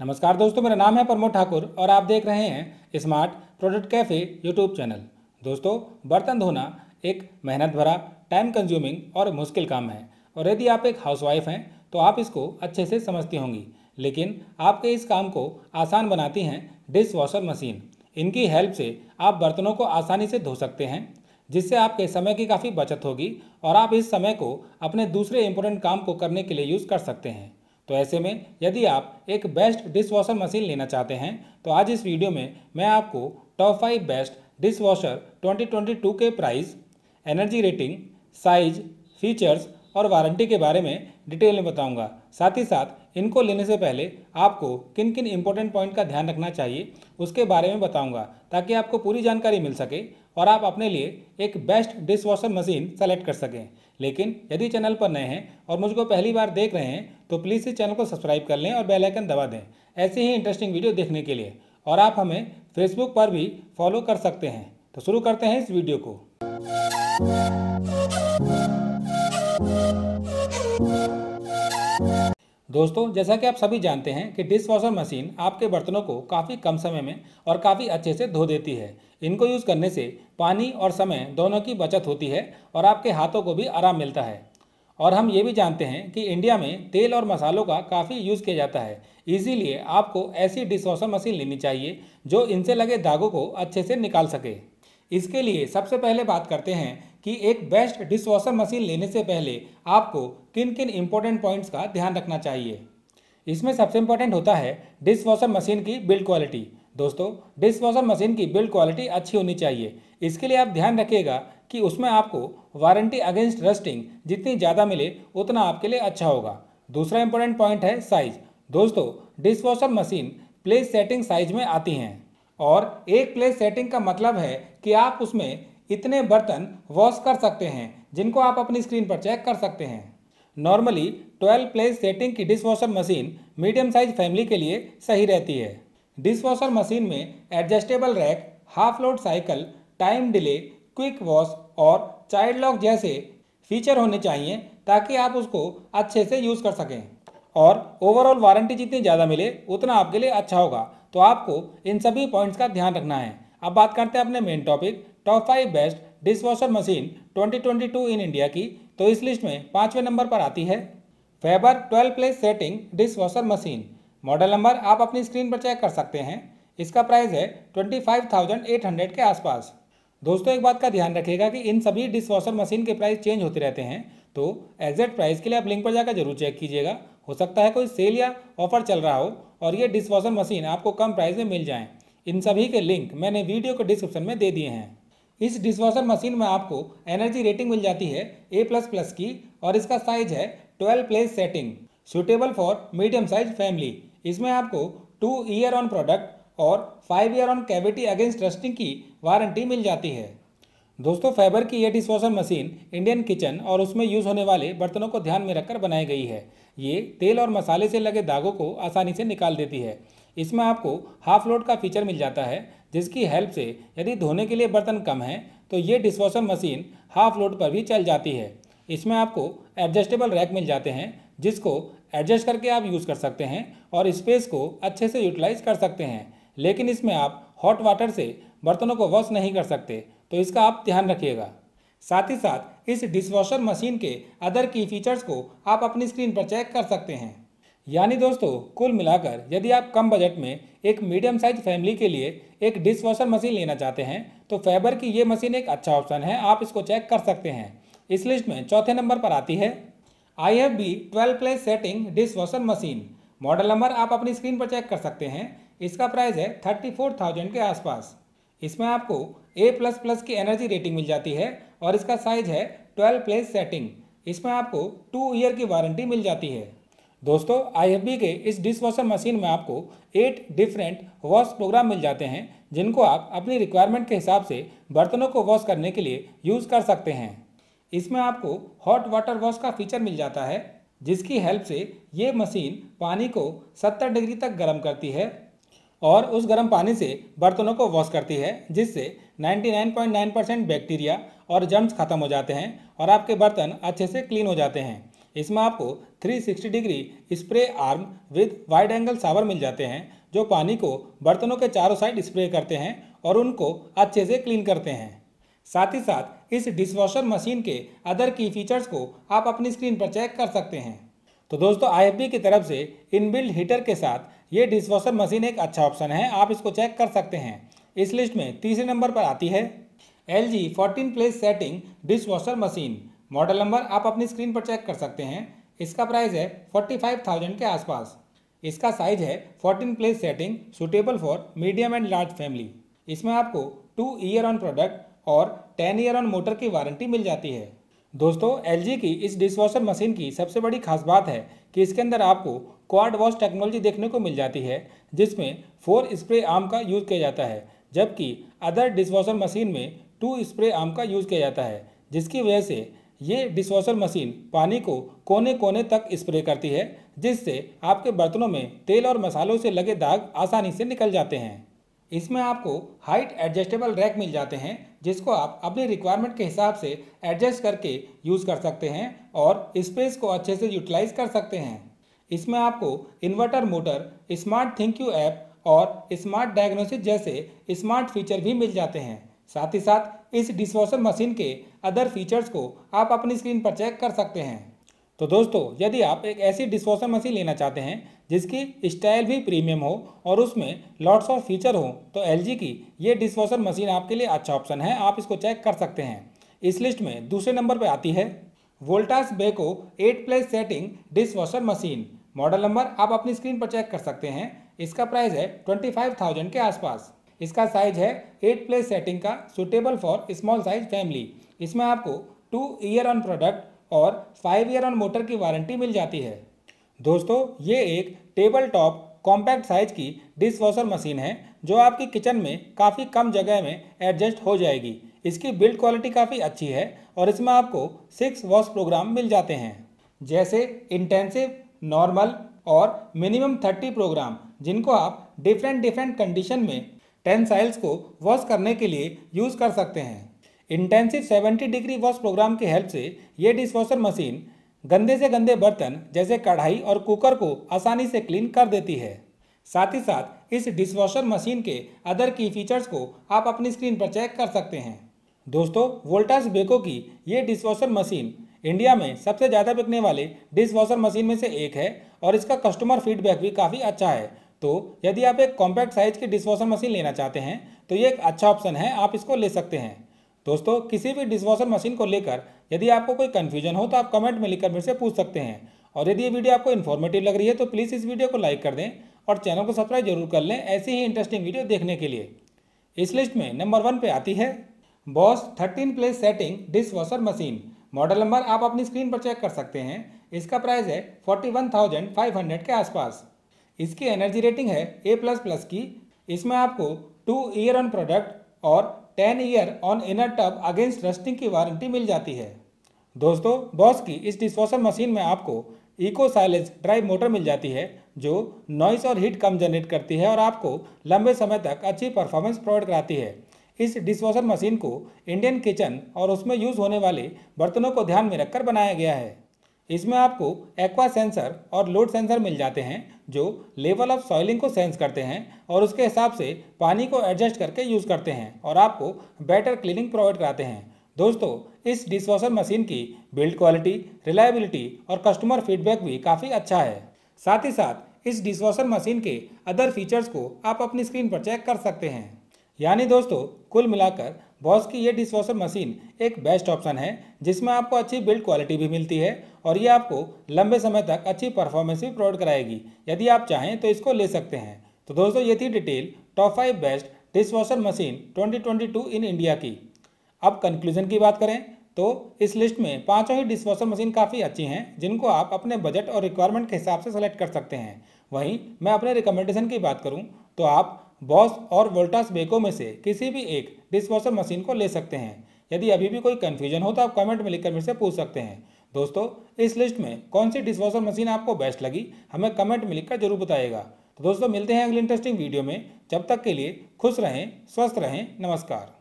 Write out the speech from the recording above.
नमस्कार दोस्तों मेरा नाम है प्रमोद ठाकुर और आप देख रहे हैं smart product cafe YouTube channel दोस्तों बर्तन धोना एक मेहनत भरा टाइम कंज्यूमिंग और मुश्किल काम है और यदि आप एक हाउसवाइफ हैं तो आप इसको अच्छे से समझती होंगी लेकिन आपके इस काम को आसान बनाती हैं डिश वॉशर मशीन इनकी हेल्प से आप बर्तनों को आसानी से धो सकते हैं जिससे आपके समय की काफ़ी बचत होगी और आप इस समय को अपने दूसरे इम्पोर्टेंट काम को करने के लिए यूज़ कर सकते हैं तो ऐसे में यदि आप एक बेस्ट डिश वॉशर मशीन लेना चाहते हैं तो आज इस वीडियो में मैं आपको top five best dish washer 2022 के price energy rating size features और वारंटी के बारे में डिटेल में बताऊंगा साथ ही साथ इनको लेने से पहले आपको किन किन इंपॉर्टेंट पॉइंट का ध्यान रखना चाहिए उसके बारे में बताऊंगा ताकि आपको पूरी जानकारी मिल सके और आप अपने लिए एक best dish washer machine select कर सकें लेकिन यदि चैनल पर नए हैं और मुझको पहली बार देख रहे हैं तो प्लीज़ इस चैनल को सब्सक्राइब कर लें और बेल आइकन दबा दें ऐसे ही इंटरेस्टिंग वीडियो देखने के लिए और आप हमें फेसबुक पर भी फॉलो कर सकते हैं तो शुरू करते हैं इस वीडियो को दोस्तों जैसा कि आप सभी जानते हैं कि डिश वॉशर मशीन आपके बर्तनों को काफ़ी कम समय में और काफ़ी अच्छे से धो देती है इनको यूज़ करने से पानी और समय दोनों की बचत होती है और आपके हाथों को भी आराम मिलता है और हम ये भी जानते हैं कि इंडिया में तेल और मसालों का काफ़ी यूज़ किया जाता है इसीलिए आपको ऐसी डिश वॉशर मशीन लेनी चाहिए जो इनसे लगे दागों को अच्छे से निकाल सके इसके लिए सबसे पहले बात करते हैं कि एक बेस्ट वॉशर मशीन लेने से पहले आपको किन किन इंपॉर्टेंट पॉइंट्स का ध्यान रखना चाहिए इसमें सबसे इंपॉर्टेंट होता है डिश वॉशर मशीन की बिल्ड क्वालिटी दोस्तों डिश वॉशर मशीन की बिल्ड क्वालिटी अच्छी होनी चाहिए इसके लिए आप ध्यान रखिएगा कि उसमें आपको वारंटी अगेंस्ट रस्टिंग जितनी ज़्यादा मिले उतना आपके लिए अच्छा होगा दूसरा इंपॉर्टेंट पॉइंट है साइज दोस्तों dish washer machine place setting size में आती हैं और एक प्लेस सेटिंग का मतलब है कि आप उसमें इतने बर्तन वॉश कर सकते हैं जिनको आप अपनी स्क्रीन पर चेक कर सकते हैं नॉर्मली 12 प्लेस सेटिंग की dishwasher machine medium size family के लिए सही रहती है डिशवॉशर मशीन में adjustable rack half load cycle time delay quick wash और चाइल्ड लॉक जैसे फीचर होने चाहिए ताकि आप उसको अच्छे से यूज़ कर सकें और ओवरऑल वारंटी जितनी ज़्यादा मिले उतना आपके लिए अच्छा होगा तो आपको इन सभी पॉइंट्स का ध्यान रखना है अब बात करते हैं अपने main topic top five best dish washer machine 2022 in India की तो इस लिस्ट में पाँचवें नंबर पर आती है Faber 12 place setting dish washer machine model number आप अपनी स्क्रीन पर चेक कर सकते हैं इसका प्राइस है 25,800 के आसपास दोस्तों एक बात का ध्यान रखिएगा कि इन सभी डिश वॉशर मशीन के प्राइस चेंज होते रहते हैं तो एग्जैक्ट प्राइस के लिए आप लिंक पर जाकर जरूर चेक कीजिएगा हो सकता है कोई सेल या ऑफर चल रहा हो और ये डिश वॉशर मशीन आपको कम प्राइस में मिल जाए इन सभी के लिंक मैंने वीडियो के डिस्क्रिप्शन में दे दिए हैं इस डिशवाशर मशीन में आपको एनर्जी रेटिंग मिल जाती है ए प्लस प्लस की और इसका साइज है twelve place setting suitable for medium size family इसमें आपको टू ईयर ऑन प्रोडक्ट और five year on cavity against rusting की वारंटी मिल जाती है दोस्तों फाइबर की यह डिशवाशर मशीन इंडियन किचन और उसमें यूज़ होने वाले बर्तनों को ध्यान में रखकर बनाई गई है ये तेल और मसाले से लगे दागों को आसानी से निकाल देती है इसमें आपको हाफ लोड का फीचर मिल जाता है जिसकी हेल्प से यदि धोने के लिए बर्तन कम है तो ये डिशवाशर मशीन हाफ लोड पर भी चल जाती है इसमें आपको एडजस्टेबल रैक मिल जाते हैं जिसको एडजस्ट करके आप यूज़ कर सकते हैं और स्पेस को अच्छे से यूटिलाइज कर सकते हैं लेकिन इसमें आप हॉट वाटर से बर्तनों को वॉश नहीं कर सकते तो इसका आप ध्यान रखिएगा साथ ही साथ इस डिशवाशर मशीन के अदर की फीचर्स को आप अपनी स्क्रीन पर चेक कर सकते हैं यानी दोस्तों कुल मिलाकर यदि आप कम बजट में एक मीडियम साइज फैमिली के लिए एक डिश वॉशर मशीन लेना चाहते हैं तो फैबर की ये मशीन एक अच्छा ऑप्शन है आप इसको चेक कर सकते हैं इस लिस्ट में चौथे नंबर पर आती है I F B twelve place setting dish washer machine model number आप अपनी स्क्रीन पर चेक कर सकते हैं इसका प्राइस है थर्टी फोर थाउजेंड के आसपास इसमें आपको ए प्लस प्लस की एनर्जी रेटिंग मिल जाती है और इसका साइज है ट्वेल्व प्लेस सेटिंग इसमें आपको टू ईयर की वारंटी मिल जाती है दोस्तों आई के इस डिश वॉशर मशीन में आपको एट डिफरेंट वॉश प्रोग्राम मिल जाते हैं जिनको आप अपनी रिक्वायरमेंट के हिसाब से बर्तनों को वॉश करने के लिए यूज़ कर सकते हैं इसमें आपको हॉट वाटर वॉश का फीचर मिल जाता है जिसकी हेल्प से ये मशीन पानी को 70 डिग्री तक गर्म करती है और उस गर्म पानी से बर्तनों को वॉश करती है जिससे 99.9 परसेंट बैक्टीरिया और जम्स ख़त्म हो जाते हैं और आपके बर्तन अच्छे से क्लीन हो जाते हैं इसमें आपको 360 degree spray arm with wide angle shower मिल जाते हैं जो पानी को बर्तनों के चारों साइड स्प्रे करते हैं और उनको अच्छे से क्लीन करते हैं साथ ही साथ इस डिशवॉशर मशीन के अदर की फीचर्स को आप अपनी स्क्रीन पर चेक कर सकते हैं तो दोस्तों आई की तरफ से इनबिल्ड हीटर के साथ ये डिशवॉशर मशीन एक अच्छा ऑप्शन है आप इसको चेक कर सकते हैं इस लिस्ट में तीसरे नंबर पर आती है L G fourteen place setting dishwasher machine model number आप अपनी स्क्रीन पर चेक कर सकते हैं इसका प्राइस है फोर्टी फाइव थाउजेंड के आसपास इसका साइज है fourteen place setting suitable for medium and large family इसमें आपको टू ईयर ऑन प्रोडक्ट और टेन ईयर ऑन मोटर की वारंटी मिल जाती है दोस्तों एल की इस डिशवाशर मशीन की सबसे बड़ी खास बात है कि इसके अंदर आपको क्वाड वॉश टेक्नोलॉजी देखने को मिल जाती है जिसमें फोर स्प्रे आर्म का यूज़ किया जाता है जबकि अदर डिशवाशर मशीन में टू स्प्रे आर्म का यूज़ किया जाता है जिसकी वजह से ये डिशवाशर मशीन पानी को कोने कोने तक स्प्रे करती है जिससे आपके बर्तनों में तेल और मसालों से लगे दाग आसानी से निकल जाते हैं इसमें आपको हाइट एडजस्टेबल रैक मिल जाते हैं जिसको आप अपने रिक्वायरमेंट के हिसाब से एडजस्ट करके यूज़ कर सकते हैं और स्पेस को अच्छे से यूटिलाइज कर सकते हैं इसमें आपको inverter motor smart ThinQ app और स्मार्ट डायग्नोसिस जैसे स्मार्ट फीचर भी मिल जाते हैं साथ ही साथ इस डिशवाशर मशीन के अदर फीचर्स को आप अपनी स्क्रीन पर चेक कर सकते हैं तो दोस्तों यदि आप एक ऐसी डिशवाशर मशीन लेना चाहते हैं जिसकी स्टाइल भी प्रीमियम हो और उसमें लॉट्स ऑफ फीचर हो तो एल की ये वॉशर मशीन आपके लिए अच्छा ऑप्शन है आप इसको चेक कर सकते हैं इस लिस्ट में दूसरे नंबर पर आती है Voltas Beko eight plus setting washer machine model number आप अपनी स्क्रीन पर चेक कर सकते हैं इसका प्राइस है ट्वेंटी फाइव थाउजेंड के आसपास इसका साइज है एट प्लस सेटिंग का suitable for small size family इसमें आपको टू ईयर ऑन प्रोडक्ट और फाइव ईयर ऑन मोटर की वारंटी मिल जाती है दोस्तों ये एक टेबल टॉप कॉम्पैक्ट साइज की डिशवॉशर मशीन है जो आपकी किचन में काफ़ी कम जगह में एडजस्ट हो जाएगी इसकी बिल्ड क्वालिटी काफ़ी अच्छी है और इसमें आपको सिक्स वॉश प्रोग्राम मिल जाते हैं जैसे इंटेंसिव नॉर्मल और मिनिमम थर्टी प्रोग्राम जिनको आप डिफरेंट डिफरेंट कंडीशन में टेन साइल्स को वॉश करने के लिए यूज़ कर सकते हैं इंटेंसिव 70 डिग्री वॉश प्रोग्राम की हेल्प से ये डिशवॉशर मशीन गंदे से गंदे बर्तन जैसे कढ़ाई और कुकर को आसानी से क्लीन कर देती है साथ ही साथ इस डिशवॉशर मशीन के अदर की फीचर्स को आप अपनी स्क्रीन पर चेक कर सकते हैं दोस्तों वोल्टास बेको की ये डिशवॉशर मशीन इंडिया में सबसे ज़्यादा बिकने वाले डिशवॉशर मशीन में से एक है और इसका कस्टमर फीडबैक भी काफ़ी अच्छा है तो यदि आप एक कॉम्पैक्ट साइज की डिशवॉशर मशीन लेना चाहते हैं तो ये एक अच्छा ऑप्शन है आप इसको ले सकते हैं दोस्तों किसी भी वॉशर मशीन को लेकर यदि आपको कोई कन्फ्यूजन हो तो आप कमेंट में लिखकर मेरे से पूछ सकते हैं और यदि ये वीडियो आपको इन्फॉर्मेटिव लग रही है तो प्लीज़ इस वीडियो को लाइक कर दें और चैनल को सब्सक्राइब जरूर कर लें ऐसी ही इंटरेस्टिंग वीडियो देखने के लिए इस लिस्ट में नंबर वन पे आती है Bosch thirteen place setting dish washer machine model number आप अपनी स्क्रीन पर चेक कर सकते हैं इसका प्राइस है forty one thousand five hundred के आसपास इसकी एनर्जी रेटिंग है ए प्लस प्लस की इसमें आपको टू ईयर ऑन प्रोडक्ट और ten year on inner tub against rusting की वारंटी मिल जाती है दोस्तों बॉस की इस डिशवॉशर मशीन में आपको इको साइलेंस ड्राइव मोटर मिल जाती है जो नॉइस और हीट कम जनरेट करती है और आपको लंबे समय तक अच्छी परफॉर्मेंस प्रोवाइड कराती है इस डिशवॉशर मशीन को इंडियन किचन और उसमें यूज़ होने वाले बर्तनों को ध्यान में रखकर बनाया गया है इसमें आपको एक्वा सेंसर और लोड सेंसर मिल जाते हैं जो लेवल ऑफ सॉइलिंग को सेंस करते हैं और उसके हिसाब से पानी को एडजस्ट करके यूज़ करते हैं और आपको बेटर क्लीनिंग प्रोवाइड कराते हैं दोस्तों इस वॉशर मशीन की बिल्ड क्वालिटी रिलायबिलिटी और कस्टमर फीडबैक भी काफ़ी अच्छा है साथ ही साथ इस डिशवाशर मशीन के अदर फीचर्स को आप अपनी स्क्रीन पर चेक कर सकते हैं यानी दोस्तों कुल मिलाकर बॉस की ये डिशवाशर मशीन एक बेस्ट ऑप्शन है जिसमें आपको अच्छी बिल्ड क्वालिटी भी मिलती है और ये आपको लंबे समय तक अच्छी परफॉर्मेंस भी प्रोवाइड कराएगी यदि आप चाहें तो इसको ले सकते हैं तो दोस्तों ये थी detail top five best dish washer machine 2022 in India की अब कंक्लूजन की बात करें तो इस लिस्ट में पांचों ही डिश वॉशर मशीन काफ़ी अच्छी हैं जिनको आप अपने बजट और रिक्वायरमेंट के हिसाब से सेलेक्ट कर सकते हैं वहीं मैं अपने रिकमेंडेशन की बात करूं तो आप बॉस और वोल्टास बेको में से किसी भी एक डिश वॉशर मशीन को ले सकते हैं यदि अभी भी कोई कन्फ्यूजन हो तो आप कमेंट में लिखकर मेरे से पूछ सकते हैं दोस्तों इस लिस्ट में कौन सी डिशवाशर मशीन आपको बेस्ट लगी हमें कमेंट में लिखकर जरूर बताएगा तो दोस्तों मिलते हैं अगले इंटरेस्टिंग वीडियो में जब तक के लिए खुश रहें स्वस्थ रहें नमस्कार